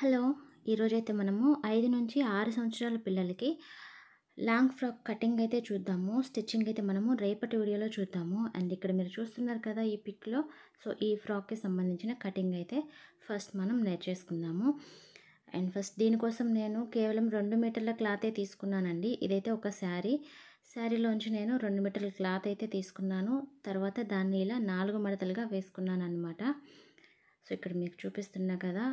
hello ఈరోజైతే మనము ఐదు నుంచి ఆరు సంవత్సరాల పిల్లలకి లాంగ్ ఫ్రాక్ కటింగ్ అయితే చూద్దాము స్టిచ్చింగ్ అయితే మనము రేపటి వీడియోలో చూద్దాము అండ్ ఇక్కడ మీరు చూస్తున్నారు కదా ఈ పిక్లో సో ఈ ఫ్రాక్కి సంబంధించిన కటింగ్ అయితే ఫస్ట్ మనం నేర్చేసుకుందాము అండ్ ఫస్ట్ దీనికోసం నేను కేవలం రెండు మీటర్ల క్లాతే తీసుకున్నానండి ఇదైతే ఒక శారీ శారీలోంచి నేను రెండు మీటర్ల క్లాత్ అయితే తీసుకున్నాను తర్వాత దాన్ని ఇలా నాలుగు మడతలుగా వేసుకున్నాను అనమాట సో ఇక్కడ మీకు చూపిస్తున్నా కదా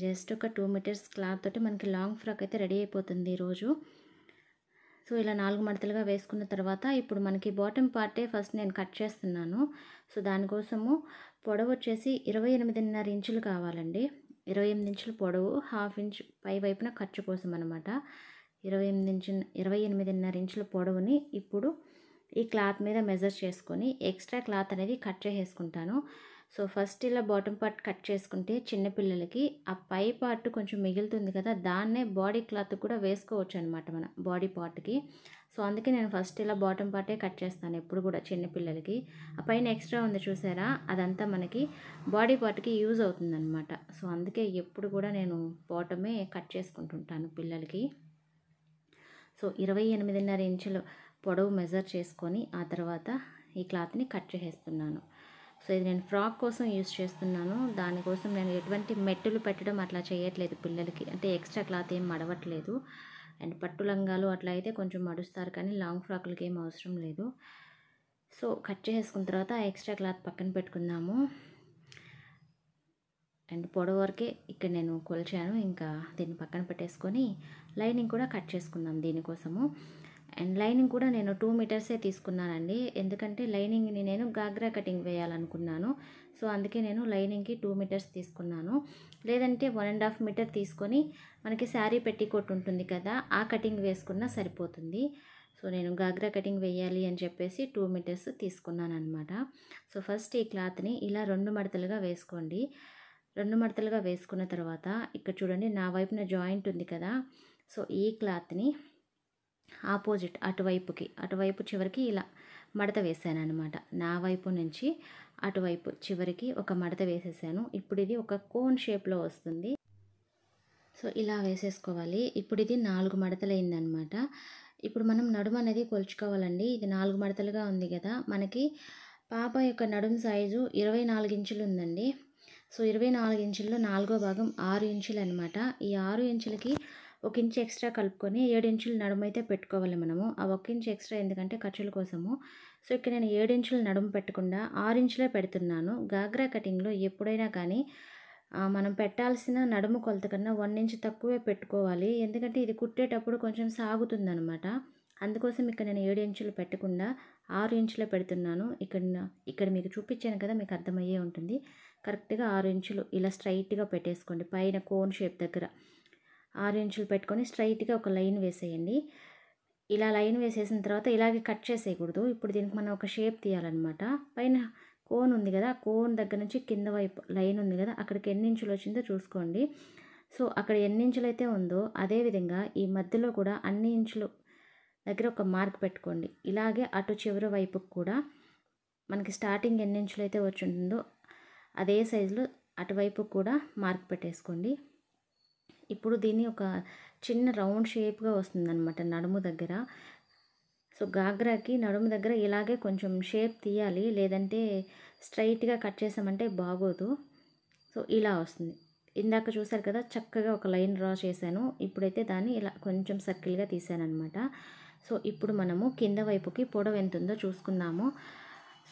జస్ట్ ఒక టూ మీటర్స్ క్లాత్ తోటి మనకి లాంగ్ ఫ్రాక్ అయితే రెడీ అయిపోతుంది ఈరోజు సో ఇలా నాలుగు మడతలుగా వేసుకున్న తర్వాత ఇప్పుడు మనకి బాటమ్ పార్టే ఫస్ట్ నేను కట్ చేస్తున్నాను సో దానికోసము పొడవు వచ్చేసి ఇరవై ఎనిమిదిన్నర ఇంచులు కావాలండి ఇరవై ఎనిమిది ఇంచులు పొడవు హాఫ్ ఇంచ్ పై వైపున ఖర్చు కోసం అనమాట ఇరవై ఎనిమిది ఇంచు ఇరవై ఎనిమిదిన్నర ఇంచుల పొడవుని ఇప్పుడు ఈ క్లాత్ మీద మెజర్ చేసుకొని ఎక్స్ట్రా క్లాత్ అనేది కట్ చేసేసుకుంటాను సో ఫస్ట్ ఇలా బాటమ్ పార్ట్ కట్ చేసుకుంటే చిన్నపిల్లలకి ఆ పై పార్ట్ కొంచెం మిగులుతుంది కదా దాన్నే బాడీ క్లాత్ కూడా వేసుకోవచ్చు అనమాట మన బాడీ పార్ట్కి సో అందుకే నేను ఫస్ట్ ఇలా బాటమ్ పార్టే కట్ చేస్తాను ఎప్పుడు కూడా చిన్నపిల్లలకి ఆ పైన ఎక్స్ట్రా ఉంది చూసారా అదంతా మనకి బాడీ పార్ట్కి యూజ్ అనమాట సో అందుకే ఎప్పుడు కూడా నేను బాటమే కట్ చేసుకుంటుంటాను పిల్లలకి సో ఇరవై ఎనిమిదిన్నర ఇంచులు పొడవు మెజర్ చేసుకొని ఆ తర్వాత ఈ క్లాత్ని కట్ చేసేస్తున్నాను సో ఇది నేను ఫ్రాక్ కోసం యూస్ చేస్తున్నాను దానికోసం నేను ఎటువంటి మెట్టులు పెట్టడం అట్లా చేయట్లేదు పిల్లలకి అంటే ఎక్స్ట్రా క్లాత్ ఏం మడవట్లేదు అండ్ పట్టు లంగాలు అట్లా అయితే కొంచెం మడుస్తారు కానీ లాంగ్ ఫ్రాక్లకి ఏం అవసరం లేదు సో కట్ చేసుకున్న తర్వాత ఎక్స్ట్రా క్లాత్ పక్కన పెట్టుకుందాము అండ్ పొడవ వరకే ఇక్కడ నేను కొలిచాను ఇంకా దీన్ని పక్కన పెట్టేసుకొని లైనింగ్ కూడా కట్ చేసుకున్నాం దీనికోసము అండ్ లైనింగ్ కూడా నేను టూ మీటర్సే తీసుకున్నానండి ఎందుకంటే లైనింగ్ని నేను గాగ్రా కటింగ్ వేయాలనుకున్నాను సో అందుకే నేను లైనింగ్కి టూ మీటర్స్ తీసుకున్నాను లేదంటే వన్ అండ్ హాఫ్ మీటర్ తీసుకొని మనకి శారీ పెట్టికోట్ ఉంటుంది కదా ఆ కటింగ్ వేసుకున్న సరిపోతుంది సో నేను గాగ్రా కటింగ్ వేయాలి అని చెప్పేసి టూ మీటర్స్ తీసుకున్నాను అనమాట సో ఫస్ట్ ఈ క్లాత్ని ఇలా రెండు మడతలుగా వేసుకోండి రెండు మడతలుగా వేసుకున్న తర్వాత ఇక్కడ చూడండి నా వైపున జాయింట్ ఉంది కదా సో ఈ క్లాత్ని ఆపోజిట్ అటువైపుకి అటువైపు చివరికి ఇలా మడత వేసాను అనమాట నా వైపు నుంచి అటువైపు చివరికి ఒక మడత వేసేసాను ఇప్పుడు ఇది ఒక కోన్ షేప్లో వస్తుంది సో ఇలా వేసేసుకోవాలి ఇప్పుడు ఇది నాలుగు మడతలు అయిందనమాట ఇప్పుడు మనం నడుము అనేది కొలుచుకోవాలండి ఇది నాలుగు మడతలుగా ఉంది కదా మనకి పాప యొక్క నడుము సైజు ఇరవై నాలుగు ఇంచులు ఉందండి సో ఇరవై నాలుగు ఇంచుల్లో నాలుగో భాగం ఆరు ఇంచులు అనమాట ఈ ఆరు ఇంచులకి ఒక ఇంచు ఎక్స్ట్రా కలుపుకొని ఏడు ఇంచుల నడుము అయితే పెట్టుకోవాలి మనము ఆ ఒక ఇంచు ఎక్స్ట్రా ఎందుకంటే ఖర్చుల కోసము సో ఇక్కడ నేను ఏడు నడుము పెట్టకుండా ఆరు ఇంచులే పెడుతున్నాను గాగ్రా కటింగ్లో ఎప్పుడైనా కానీ మనం పెట్టాల్సిన నడుము కొలత కన్నా వన్ ఇంచ్ తక్కువే పెట్టుకోవాలి ఎందుకంటే ఇది కుట్టేటప్పుడు కొంచెం సాగుతుందనమాట అందుకోసం ఇక్కడ నేను ఏడు ఇంచులు పెట్టకుండా ఆరు ఇంచులే పెడుతున్నాను ఇక్కడ ఇక్కడ మీకు చూపించాను కదా మీకు అర్థమయ్యే ఉంటుంది కరెక్ట్గా ఆరు ఇంచులు ఇలా స్ట్రైట్గా పెట్టేసుకోండి పైన కోన్ షేప్ దగ్గర ఆరు ఇంచులు పెట్టుకొని స్ట్రైట్గా ఒక లైన్ వేసేయండి ఇలా లైన్ వేసేసిన తర్వాత ఇలాగే కట్ చేసేయకూడదు ఇప్పుడు దీనికి మనం ఒక షేప్ తీయాలన్నమాట పైన కోన్ ఉంది కదా కోన్ దగ్గర నుంచి కింద వైపు లైన్ ఉంది కదా అక్కడికి ఎన్ని ఇంచులు వచ్చిందో చూసుకోండి సో అక్కడ ఎన్ని ఇంచులు అయితే ఉందో అదేవిధంగా ఈ మధ్యలో కూడా అన్ని ఇంచులు దగ్గర ఒక మార్క్ పెట్టుకోండి ఇలాగే అటు చివరి వైపుకు కూడా మనకి స్టార్టింగ్ ఎన్ని ఇంచులు అయితే వచ్చి ఉంటుందో అదే సైజులో అటువైపు కూడా మార్క్ పెట్టేసుకోండి ఇప్పుడు దీన్ని ఒక చిన్న రౌండ్ షేప్గా వస్తుందన్నమాట నడుము దగ్గర సో గాగ్రాకి నడుము దగ్గర ఇలాగే కొంచెం షేప్ తీయాలి లేదంటే స్ట్రైట్గా కట్ చేసామంటే బాగోదు సో ఇలా వస్తుంది ఇందాక చూసారు కదా చక్కగా ఒక లైన్ డ్రా చేశాను ఇప్పుడైతే దాన్ని ఇలా కొంచెం సర్కిల్గా తీసాను అనమాట సో ఇప్పుడు మనము కింద వైపుకి పొడవు ఎంత ఉందో చూసుకుందాము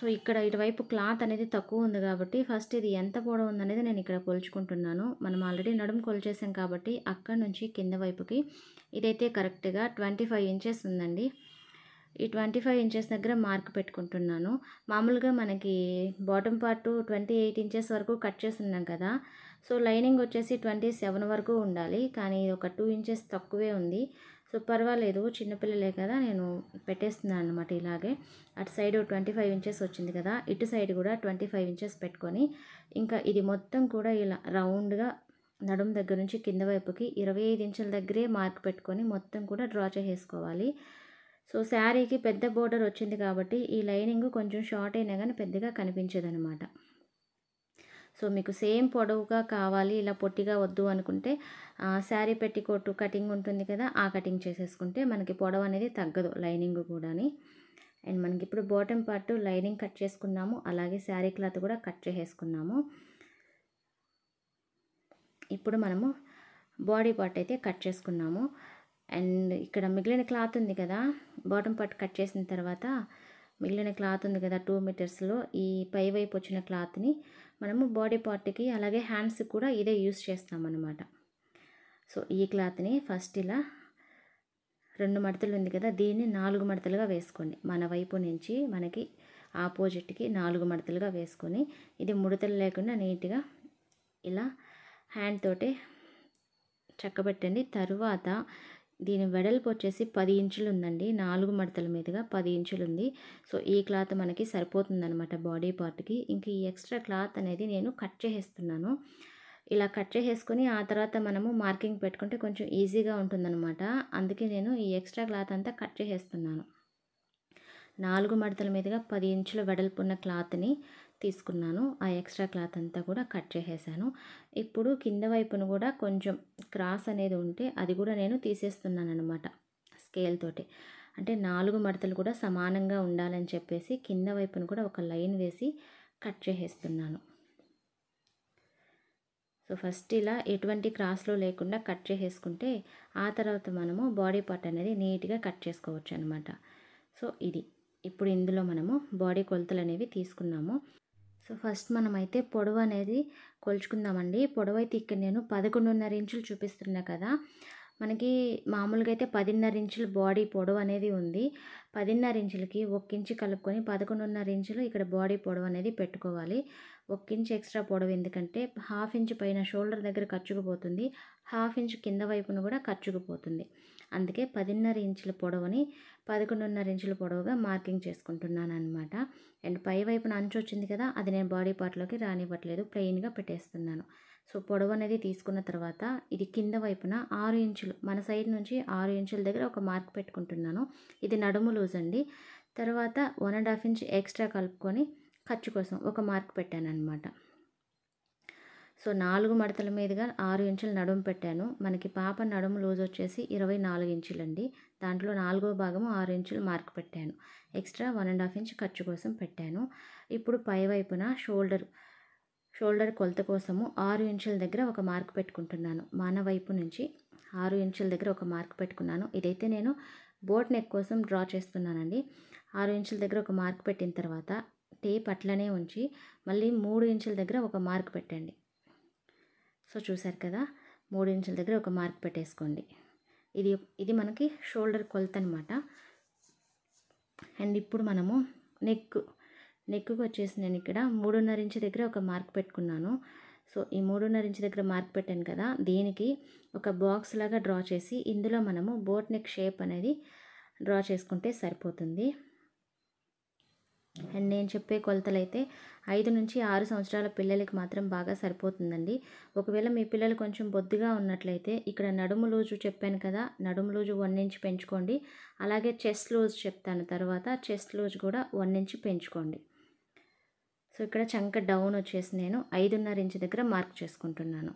సో ఇక్కడ ఇటువైపు క్లాత్ అనేది తక్కువ ఉంది కాబట్టి ఫస్ట్ ఇది ఎంత పొడవు ఉందనేది నేను ఇక్కడ కొలుచుకుంటున్నాను మనం ఆల్రెడీ నడుము కొలిచేసాం కాబట్టి అక్కడ నుంచి కింద వైపుకి ఇదైతే కరెక్ట్గా ట్వంటీ ఫైవ్ ఇంచెస్ ఉందండి ఈ ట్వంటీ ఫైవ్ ఇంచెస్ దగ్గర మార్క్ పెట్టుకుంటున్నాను మామూలుగా మనకి bottom part twenty eight inches వరకు కట్ చేస్తున్నాం కదా సో లైనింగ్ వచ్చేసి ట్వంటీ సెవెన్ వరకు ఉండాలి కానీ ఇది ఒక టూ ఇంచెస్ తక్కువే ఉంది సో పర్వాలేదు చిన్నపిల్లలే కదా నేను పెట్టేస్తున్నాను అనమాట ఇలాగే అటు సైడ్ ట్వంటీ ఫైవ్ ఇంచెస్ వచ్చింది కదా ఇటు సైడ్ కూడా ట్వంటీ ఫైవ్ ఇంచెస్ పెట్టుకొని ఇంకా ఇది మొత్తం కూడా ఇలా రౌండ్గా నడుం దగ్గర నుంచి కింద వైపుకి ఇరవై ఐదు ఇంచుల దగ్గరే మార్క్ పెట్టుకొని మొత్తం కూడా డ్రా చేసేసుకోవాలి సో శారీకి పెద్ద బోర్డర్ వచ్చింది కాబట్టి ఈ లైనింగ్ కొంచెం షార్ట్ అయినా కానీ పెద్దగా కనిపించదనమాట సో మీకు సేమ్ పొడవుగా కావాలి ఇలా పొట్టిగా వద్దు అనుకుంటే శారీ పెట్టికోటు కటింగ్ ఉంటుంది కదా ఆ కటింగ్ చేసేసుకుంటే మనకి పొడవు అనేది తగ్గదు లైనింగ్ కూడాని అండ్ మనకి ఇప్పుడు బాటమ్ పార్ట్ లైనింగ్ కట్ చేసుకున్నాము అలాగే శారీ క్లాత్ కూడా కట్ చేసేసుకున్నాము ఇప్పుడు మనము బాడీ పార్ట్ అయితే కట్ చేసుకున్నాము అండ్ ఇక్కడ మిగిలిన క్లాత్ ఉంది కదా బాటమ్ పార్ట్ కట్ చేసిన తర్వాత మిగిలిన క్లాత్ ఉంది కదా టూ మీటర్స్లో ఈ పై వైపు వచ్చిన క్లాత్ని మనము బాడీ పార్ట్కి అలాగే హ్యాండ్స్ కూడా ఇదే యూస్ చేస్తామన్నమాట సో ఈ క్లాత్ని ఫస్ట్ ఇలా రెండు మడతలు ఉంది కదా దీన్ని నాలుగు మడతలుగా వేసుకోండి మన వైపు నుంచి మనకి ఆపోజిట్కి నాలుగు మడతలుగా వేసుకొని ఇది ముడతలు లేకుండా నీట్గా ఇలా హ్యాండ్ తోటి చక్కబెట్టండి తరువాత దీని వెడల్పు వచ్చేసి పది ఇంచులు ఉందండి నాలుగు మడతల మీదుగా పది ఇంచులు ఉంది సో ఈ క్లాత్ మనకి సరిపోతుందనమాట బాడీ పార్ట్కి ఇంక ఈ ఎక్స్ట్రా క్లాత్ అనేది నేను కట్ చేసేస్తున్నాను ఇలా కట్ చేసేసుకొని ఆ తర్వాత మనము మార్కింగ్ పెట్టుకుంటే కొంచెం ఈజీగా ఉంటుందన్నమాట అందుకే నేను ఈ ఎక్స్ట్రా క్లాత్ అంతా కట్ చేసేస్తున్నాను నాలుగు మడతల మీదుగా పది ఇంచుల వెడల్పు ఉన్న క్లాత్ని తీసుకున్నాను ఆ ఎక్స్ట్రా క్లాత్ అంతా కూడా కట్ చేసేసాను ఇప్పుడు కింద వైపును కూడా కొంచెం క్రాస్ అనేది ఉంటే అది కూడా నేను తీసేస్తున్నాను అనమాట స్కేల్ తోటి అంటే నాలుగు మడతలు కూడా సమానంగా ఉండాలని చెప్పేసి కింద వైపును కూడా ఒక లైన్ వేసి కట్ చేసేస్తున్నాను సో ఫస్ట్ ఇలా ఎటువంటి క్రాస్లో లేకుండా కట్ చేసేసుకుంటే ఆ తర్వాత మనము బాడీ పార్ట్ అనేది నీట్గా కట్ చేసుకోవచ్చు అనమాట సో ఇది ఇప్పుడు ఇందులో మనము బాడీ కొలతలు అనేవి తీసుకున్నాము సో ఫస్ట్ మనమైతే పొడవు అనేది కొలుచుకుందామండి పొడవు అయితే ఇక్కడ నేను పదకొండున్నర ఇంచులు చూపిస్తున్నా కదా మనకి మామూలుగా అయితే పదిన్నర ఇంచులు బాడీ పొడవు అనేది ఉంది పదిన్నర ఇంచులకి ఒక ఇంచు కలుపుకొని పదకొండున్నర ఇంచులు ఇక్కడ బాడీ పొడవు అనేది పెట్టుకోవాలి ఒక ఇంచు ఎక్స్ట్రా పొడవు ఎందుకంటే హాఫ్ ఇంచ్ పైన షోల్డర్ దగ్గర ఖర్చుకుపోతుంది హాఫ్ ఇంచ్ కింద వైపున కూడా ఖర్చుకుపోతుంది అందుకే పదిన్నర ఇంచుల పొడవుని పదకొండున్నర ఇంచుల పొడవుగా మార్కింగ్ చేసుకుంటున్నాను అనమాట అండ్ పై వైపున అంచు వచ్చింది కదా అది నేను బాడీ పార్ట్లోకి రానివ్వట్లేదు ప్లెయిన్గా పెట్టేస్తున్నాను సో పొడవు అనేది తీసుకున్న తర్వాత ఇది కింద వైపున ఆరు ఇంచులు మన సైడ్ నుంచి ఆరు ఇంచుల దగ్గర ఒక మార్క్ పెట్టుకుంటున్నాను ఇది నడుము లూజ్ అండి తర్వాత one and half inch extra కలుపుకొని ఖర్చు కోసం ఒక మార్క్ పెట్టాను అనమాట సో నాలుగు మడతల మీదుగా ఆరు ఇంచులు నడుము పెట్టాను మనకి పాప నడుము లూజ్ వచ్చేసి ఇరవై నాలుగు ఇంచులండి దాంట్లో నాలుగో భాగము ఆరు ఇంచులు మార్క్ పెట్టాను extra one and half inch ఖర్చు కోసం పెట్టాను ఇప్పుడు పై వైపున షోల్డర్ షోల్డర్ కొలత కోసము ఆరు ఇంచుల దగ్గర ఒక మార్క్ పెట్టుకుంటున్నాను మన వైపు నుంచి ఆరు ఇంచుల దగ్గర ఒక మార్క్ పెట్టుకున్నాను ఇదైతే నేను బోట్ నెక్ కోసం డ్రా చేస్తున్నానండి ఆరు ఇంచుల దగ్గర ఒక మార్క్ పెట్టిన తర్వాత టేప్ అట్లనే ఉంచి మళ్ళీ మూడు ఇంచుల దగ్గర ఒక మార్క్ పెట్టండి సో చూసారు కదా మూడు ఇంచుల దగ్గర ఒక మార్క్ పెట్టేసుకోండి ఇది ఇది మనకి షోల్డర్ కొలత అనమాట అండ్ ఇప్పుడు మనము నెక్ నెక్కు వచ్చేసి నేను ఇక్కడ మూడున్నర ఇంచు దగ్గర ఒక మార్క్ పెట్టుకున్నాను సో ఈ మూడున్నర ఇంచు దగ్గర మార్క్ పెట్టాను కదా దీనికి ఒక బాక్స్ లాగా డ్రా చేసి ఇందులో మనము బోట్ నెక్ షేప్ అనేది డ్రా చేసుకుంటే సరిపోతుంది అండ్ నేను చెప్పే కొలతలైతే ఐదు నుంచి ఆరు సంవత్సరాల పిల్లలకి మాత్రం బాగా సరిపోతుందండి ఒకవేళ మీ పిల్లలు కొంచెం బొద్దుగా ఉన్నట్లయితే ఇక్కడ నడుము లూజు చెప్పాను కదా నడుము లూజు వన్ ఇంచ్ పెంచుకోండి అలాగే చెస్ట్ లూజ్ చెప్తాను తర్వాత చెస్ట్ లూజ్ కూడా వన్ ఇంచ్ పెంచుకోండి సో ఇక్కడ చంక డౌన్ వచ్చేసి నేను ఐదున్నర ఇంచ్ దగ్గర మార్క్ చేసుకుంటున్నాను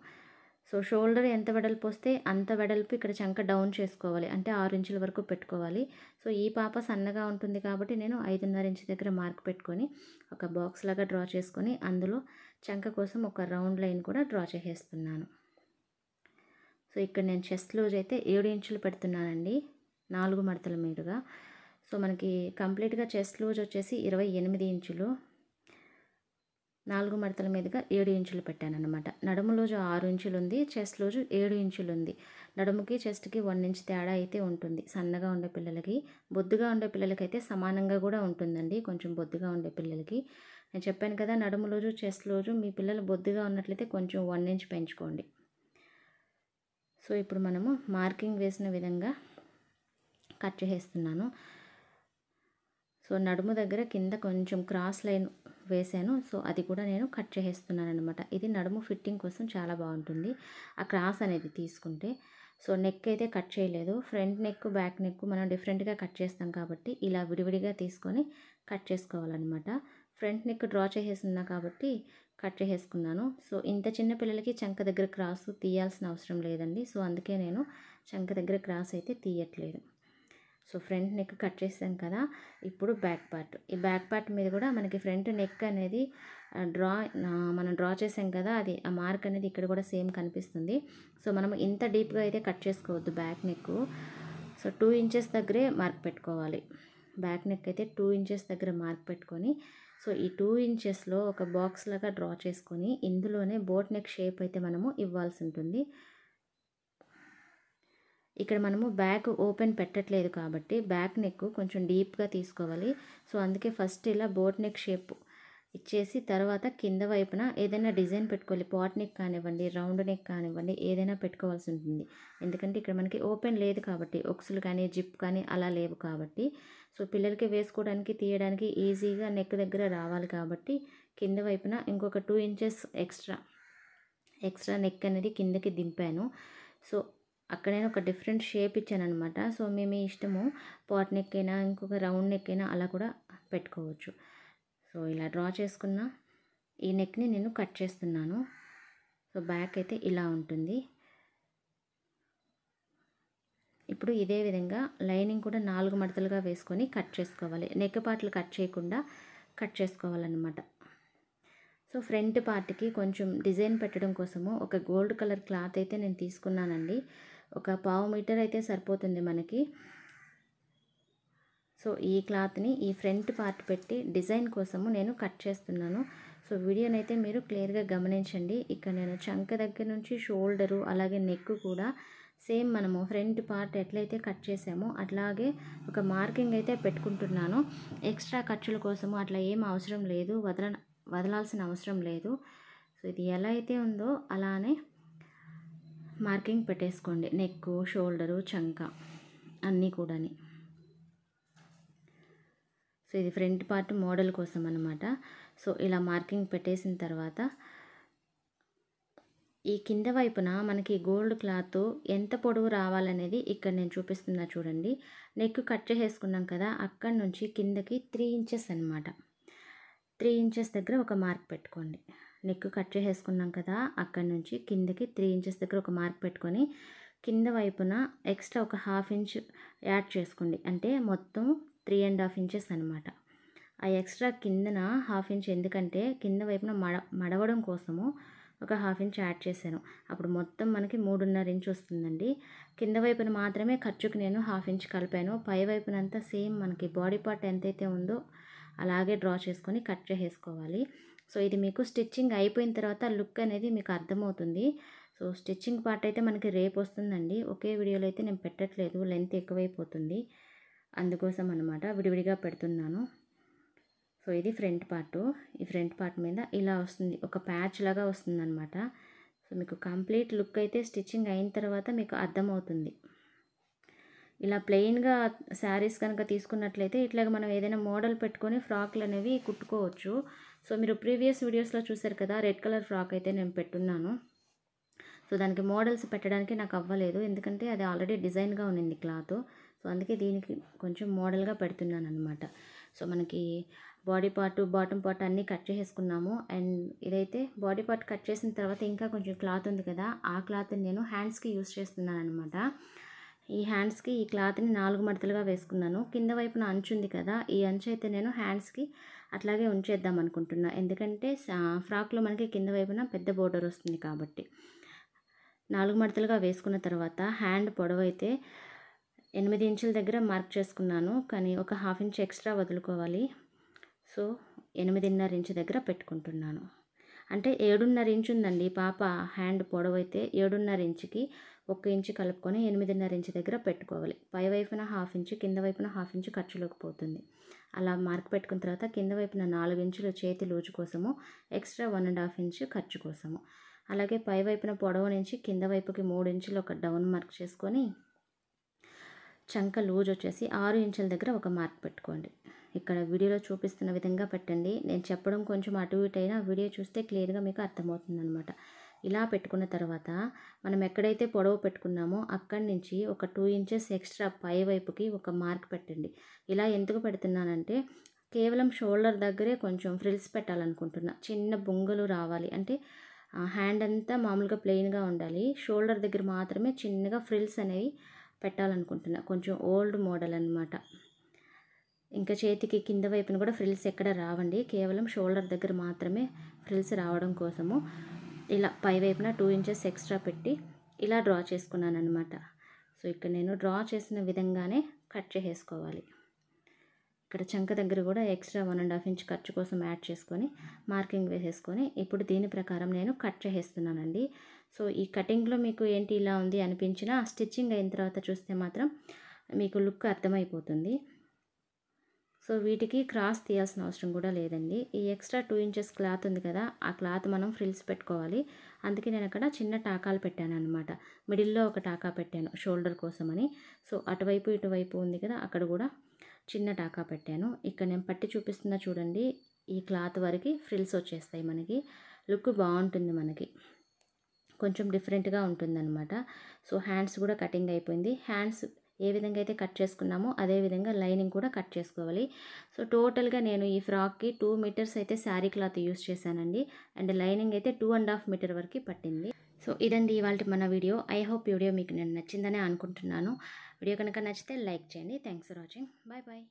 సో షోల్డర్ ఎంత వెడల్పు వస్తే అంత వెడల్పు ఇక్కడ చంక డౌన్ చేసుకోవాలి అంటే ఆరు ఇంచుల వరకు పెట్టుకోవాలి సో ఈ పాప సన్నగా ఉంటుంది కాబట్టి నేను ఐదున్నర ఇంచు దగ్గర మార్క్ పెట్టుకొని ఒక బాక్స్ లాగా డ్రా చేసుకొని అందులో చంక కోసం ఒక రౌండ్ లైన్ కూడా డ్రా చేసేస్తున్నాను సో ఇక్కడ నేను చెస్ట్ లూజ్ అయితే ఏడు ఇంచులు పెడుతున్నానండి నాలుగు మడతల మీదుగా సో మనకి కంప్లీట్గా చెస్ట్ లూజ్ వచ్చేసి ఇరవై ఎనిమిది ఇంచులు నాలుగు మడతల మీదుగా ఏడు ఇంచులు పెట్టాను అనమాట నడుము రోజు ఆరు ఇంచులు ఉంది చెస్ట్ రోజు ఏడు ఇంచులు ఉంది నడుముకి చెస్ట్కి వన్ ఇంచ్ తేడా అయితే ఉంటుంది సన్నగా ఉండే పిల్లలకి బొద్దుగా ఉండే పిల్లలకైతే సమానంగా కూడా ఉంటుందండి కొంచెం బొద్దుగా ఉండే పిల్లలకి నేను చెప్పాను కదా నడుము రోజు చెస్ట్ రోజు మీ పిల్లలు బొద్దుగా ఉన్నట్లయితే కొంచెం వన్ ఇంచ్ పెంచుకోండి సో ఇప్పుడు మనము మార్కింగ్ వేసిన విధంగా కట్ చేసేస్తున్నాను సో నడుము దగ్గర కింద కొంచెం క్రాస్ లైన్ వేశాను సో అది కూడా నేను కట్ చేసేస్తున్నాను అనమాట ఇది నడుము ఫిట్టింగ్ కోసం చాలా బాగుంటుంది ఆ క్రాస్ అనేది తీసుకుంటే సో నెక్ అయితే కట్ చేయలేదు ఫ్రంట్ నెక్ బ్యాక్ నెక్ మనం డిఫరెంట్గా కట్ చేస్తాం కాబట్టి ఇలా విడివిడిగా తీసుకొని కట్ చేసుకోవాలన్నమాట ఫ్రంట్ నెక్ డ్రా చేసేస్తున్నా కాబట్టి కట్ చేసేసుకున్నాను సో ఇంత చిన్న పిల్లలకి చంక దగ్గర క్రాస్ తీయాల్సిన అవసరం లేదండి సో అందుకే నేను చంక దగ్గర క్రాస్ అయితే తీయట్లేదు సో ఫ్రంట్ నెక్ కట్ చేసాం కదా ఇప్పుడు బ్యాక్ పార్ట్ ఈ బ్యాక్ పార్ట్ మీద కూడా మనకి ఫ్రంట్ నెక్ అనేది డ్రా మనం డ్రా చేసాం కదా అది ఆ మార్క్ అనేది ఇక్కడ కూడా సేమ్ కనిపిస్తుంది సో మనం ఇంత డీప్గా అయితే కట్ చేసుకోవద్దు back neck so two inches దగ్గరే మార్క్ పెట్టుకోవాలి బ్యాక్ నెక్ అయితే టూ ఇంచెస్ దగ్గర మార్క్ పెట్టుకొని సో ఈ టూ ఇంచెస్లో ఒక బాక్స్ లాగా డ్రా చేసుకొని ఇందులోనే బోట్ నెక్ షేప్ అయితే మనము ఇవ్వాల్సి ఉంటుంది ఇక్కడ మనము బ్యాక్ ఓపెన్ పెట్టట్లేదు కాబట్టి బ్యాక్ నెక్ కొంచెం డీప్గా తీసుకోవాలి సో అందుకే ఫస్ట్ ఇలా బోట్ నెక్ షేప్ ఇచ్చేసి తర్వాత కింద వైపున ఏదైనా డిజైన్ పెట్టుకోవాలి పాట్ నెక్ కానివ్వండి రౌండ్ నెక్ కానివ్వండి ఏదైనా పెట్టుకోవాల్సి ఉంటుంది ఎందుకంటే ఇక్కడ మనకి ఓపెన్ లేదు కాబట్టి ఒక్సులు కానీ జిప్ కానీ అలా లేవు కాబట్టి సో పిల్లలకి వేసుకోవడానికి తీయడానికి ఈజీగా నెక్ దగ్గర రావాలి కాబట్టి కింద వైపున ఇంకొక two inches extra extra neck అనేది కిందకి దింపాను సో అక్కడ నేను ఒక డిఫరెంట్ షేప్ ఇచ్చాను అనమాట సో మేము ఇష్టము పాట్ నెక్ అయినా ఇంకొక రౌండ్ నెక్ అయినా అలా కూడా పెట్టుకోవచ్చు సో ఇలా డ్రా చేసుకున్న ఈ నెక్ని నేను కట్ చేస్తున్నాను సో బ్యాక్ అయితే ఇలా ఉంటుంది ఇప్పుడు ఇదే విధంగా లైనింగ్ కూడా నాలుగు మడతలుగా వేసుకొని కట్ చేసుకోవాలి నెక్ పార్ట్లు కట్ చేయకుండా కట్ చేసుకోవాలన్నమాట సో ఫ్రంట్ పార్ట్కి కొంచెం డిజైన్ పెట్టడం కోసము ఒక గోల్డ్ కలర్ క్లాత్ అయితే నేను తీసుకున్నానండి ఒక పావు మీటర్ అయితే సరిపోతుంది మనకి సో ఈ క్లాత్ని ఈ ఫ్రంట్ పార్ట్ పెట్టి డిజైన్ కోసము నేను కట్ చేస్తున్నాను సో వీడియోనైతే మీరు క్లియర్గా గమనించండి ఇక్కడ నేను చంక దగ్గర నుంచి షోల్డరు అలాగే నెక్ కూడా సేమ్ మనము ఫ్రంట్ పార్ట్ ఎట్లయితే కట్ చేసామో అట్లాగే ఒక మార్కింగ్ అయితే పెట్టుకుంటున్నాను ఎక్స్ట్రా ఖర్చుల కోసము అట్లా ఏం అవసరం లేదు వదల వదలాల్సిన అవసరం లేదు సో ఇది ఎలా అయితే ఉందో అలానే మార్కింగ్ పెట్టేసుకోండి నెక్ షోల్డరు చంక అన్నీ కూడాని సో ఇది ఫ్రంట్ పార్ట్ మోడల్ కోసం అనమాట సో ఇలా మార్కింగ్ పెట్టేసిన తర్వాత ఈ కింద వైపున మనకి గోల్డ్ క్లాత్ ఎంత పొడవు రావాలనేది ఇక్కడ నేను చూపిస్తున్నా చూడండి నెక్ కట్ చేసేసుకున్నాం కదా అక్కడి నుంచి కిందకి త్రీ ఇంచెస్ అనమాట త్రీ ఇంచెస్ దగ్గర ఒక మార్క్ పెట్టుకోండి నెక్ కట్ చేసేసుకున్నాం కదా అక్కడ నుంచి కిందకి త్రీ ఇంచెస్ దగ్గర ఒక మార్క్ పెట్టుకొని కింద వైపున ఎక్స్ట్రా ఒక హాఫ్ ఇంచ్ యాడ్ చేసుకోండి అంటే మొత్తం త్రీ అండ్ హాఫ్ ఇంచెస్ అనమాట ఆ ఎక్స్ట్రా కిందన హాఫ్ ఇంచ్ ఎందుకంటే కింద వైపున మడ మడవడం కోసము ఒక హాఫ్ ఇంచ్ యాడ్ చేశాను అప్పుడు మొత్తం మనకి మూడున్నర ఇంచ్ వస్తుందండి కింద వైపున మాత్రమే ఖర్చుకు నేను హాఫ్ ఇంచ్ కలిపాను పై వైపునంతా సేమ్ మనకి బాడీ పార్ట్ ఎంతైతే ఉందో అలాగే డ్రా చేసుకొని కట్ చేసేసుకోవాలి సో ఇది మీకు స్టిచ్చింగ్ అయిపోయిన తర్వాత లుక్ అనేది మీకు అర్థమవుతుంది సో స్టిచ్చింగ్ పార్ట్ అయితే మనకి రేపు వస్తుందండి ఒకే వీడియోలో అయితే నేను పెట్టట్లేదు లెంత్ ఎక్కువైపోతుంది అందుకోసం అనమాట విడివిడిగా పెడుతున్నాను సో ఇది ఫ్రంట్ పార్ట్ ఈ ఫ్రంట్ పార్ట్ మీద ఇలా వస్తుంది ఒక ప్యాచ్ లాగా వస్తుందన్నమాట సో మీకు కంప్లీట్ లుక్ అయితే స్టిచ్చింగ్ అయిన తర్వాత మీకు అర్థమవుతుంది ఇలా ప్లెయిన్గా శారీస్ కనుక తీసుకున్నట్లయితే ఇట్లాగ మనం ఏదైనా మోడల్ పెట్టుకొని ఫ్రాక్లు అనేవి కుట్టుకోవచ్చు సో మీరు ప్రీవియస్ వీడియోస్లో చూసారు కదా రెడ్ కలర్ ఫ్రాక్ అయితే నేను పెట్టున్నాను సో దానికి మోడల్స్ పెట్టడానికి నాకు అవ్వలేదు ఎందుకంటే అది ఆల్రెడీ డిజైన్గా ఉన్నింది క్లాత్ సో అందుకే దీనికి కొంచెం మోడల్గా పెడుతున్నాను అనమాట సో మనకి బాడీ పార్ట్ బాటమ్ పార్ట్ అన్నీ కట్ చేసేసుకున్నాము అండ్ ఇదైతే బాడీ పార్ట్ కట్ చేసిన తర్వాత ఇంకా కొంచెం క్లాత్ ఉంది కదా ఆ క్లాత్ని నేను హ్యాండ్స్కి యూస్ చేస్తున్నాను అనమాట ఈ హ్యాండ్స్కి ఈ క్లాత్ని నాలుగు మడతలుగా వేసుకున్నాను కింద వైపున అంచు ఉంది కదా ఈ అంచు అయితే నేను హ్యాండ్స్కి అట్లాగే ఉంచేద్దాం అనుకుంటున్నా ఎందుకంటే ఫ్రాక్లో మనకి కింద వైపున పెద్ద బోర్డర్ వస్తుంది కాబట్టి నాలుగు మడతలుగా వేసుకున్న తర్వాత హ్యాండ్ పొడవైతే ఎనిమిది ఇంచుల దగ్గర మార్క్ చేసుకున్నాను కానీ ఒక హాఫ్ ఇంచ్ ఎక్స్ట్రా వదులుకోవాలి సో ఎనిమిదిన్నర ఇంచు దగ్గర పెట్టుకుంటున్నాను అంటే ఏడున్నర ఇంచు ఉందండి పాప హ్యాండ్ పొడవైతే ఏడున్నర ఇంచుకి ఒక ఇంచు కలుపుకొని ఎనిమిదిన్నర ఇంచు దగ్గర పెట్టుకోవాలి పై వైపున హాఫ్ ఇంచు కింద వైపున హాఫ్ ఇంచు ఖర్చులోకి పోతుంది అలా మార్క్ పెట్టుకున్న తర్వాత కింద వైపున నాలుగు ఇంచులు చేతి లూజు కోసము extra one and half inch ఖర్చు కోసము అలాగే పై వైపున పొడవు నుంచి కింద వైపుకి మూడు ఇంచులు ఒక డౌన్ మార్క్ చేసుకొని చంక లూజ్ వచ్చేసి ఆరు ఇంచుల దగ్గర ఒక మార్క్ పెట్టుకోండి ఇక్కడ వీడియోలో చూపిస్తున్న విధంగా పెట్టండి నేను చెప్పడం కొంచెం అటు ఇటు అయినా వీడియో చూస్తే క్లియర్గా మీకు అర్థమవుతుంది అనమాట ఇలా పెట్టుకున్న తర్వాత మనం ఎక్కడైతే పొడవు పెట్టుకున్నామో అక్కడి నుంచి ఒక టూ ఇంచెస్ ఎక్స్ట్రా పై వైపుకి ఒక మార్క్ పెట్టండి ఇలా ఎందుకు పెడుతున్నానంటే కేవలం షోల్డర్ దగ్గరే కొంచెం ఫ్రిల్స్ పెట్టాలనుకుంటున్నా చిన్న బొంగులు రావాలి అంటే హ్యాండ్ అంతా మామూలుగా ప్లెయిన్గా ఉండాలి షోల్డర్ దగ్గర మాత్రమే చిన్నగా ఫ్రిల్స్ అనేవి పెట్టాలనుకుంటున్నా కొంచెం ఓల్డ్ మోడల్ అనమాట ఇంకా చేతికి కింద వైపున కూడా ఫ్రిల్స్ ఎక్కడ రావండి కేవలం షోల్డర్ దగ్గర మాత్రమే ఫ్రిల్స్ రావడం కోసము ఇలా పై వైపున టూ ఇంచెస్ ఎక్స్ట్రా పెట్టి ఇలా డ్రా చేసుకున్నాను అనమాట సో ఇక్కడ నేను డ్రా చేసిన విధంగానే కట్ చేసేసుకోవాలి ఇక్కడ చంక దగ్గర కూడా extra one and half inch ఖర్చు కోసం యాడ్ చేసుకొని మార్కింగ్ వేసేసుకొని ఇప్పుడు దీని ప్రకారం నేను కట్ చేసేస్తున్నానండి సో ఈ కటింగ్లో మీకు ఏంటి ఇలా ఉంది అనిపించినా స్టిచ్చింగ్ అయిన తర్వాత చూస్తే మాత్రం మీకు లుక్ అర్థమైపోతుంది సో వీటికి క్రాస్ తీయాల్సిన అవసరం కూడా లేదండి ఈ ఎక్స్ట్రా టూ ఇంచెస్ క్లాత్ ఉంది కదా ఆ క్లాత్ మనం ఫ్రిల్స్ పెట్టుకోవాలి అందుకే నేను అక్కడ చిన్న టాకాలు పెట్టాను అనమాట మిడిల్లో ఒక టాకా పెట్టాను షోల్డర్ కోసమని సో అటువైపు ఇటువైపు ఉంది కదా అక్కడ కూడా చిన్న టాకా పెట్టాను ఇక్కడ నేను పట్టి చూపిస్తున్నా చూడండి ఈ క్లాత్ వరకు ఫ్రిల్స్ వచ్చేస్తాయి మనకి లుక్ బాగుంటుంది మనకి కొంచెం డిఫరెంట్గా ఉంటుందన్నమాట సో హ్యాండ్స్ కూడా కటింగ్ అయిపోయింది హ్యాండ్స్ ఏ విధంగా అయితే కట్ చేసుకున్నామో అదేవిధంగా లైనింగ్ కూడా కట్ చేసుకోవాలి సో టోటల్గా నేను ఈ ఫ్రాక్కి టూ మీటర్స్ అయితే శారీ క్లాత్ యూస్ చేశానండి అండ్ లైనింగ్ అయితే టూ అండ్ హాఫ్ మీటర్ వరకు పట్టింది సో ఇదండి ఇవాళ మన వీడియో ఐ హోప్ వీడియో మీకు నేను నచ్చిందనే అనుకుంటున్నాను వీడియో కనుక నచ్చితే లైక్ చేయండి thanks for watching bye bye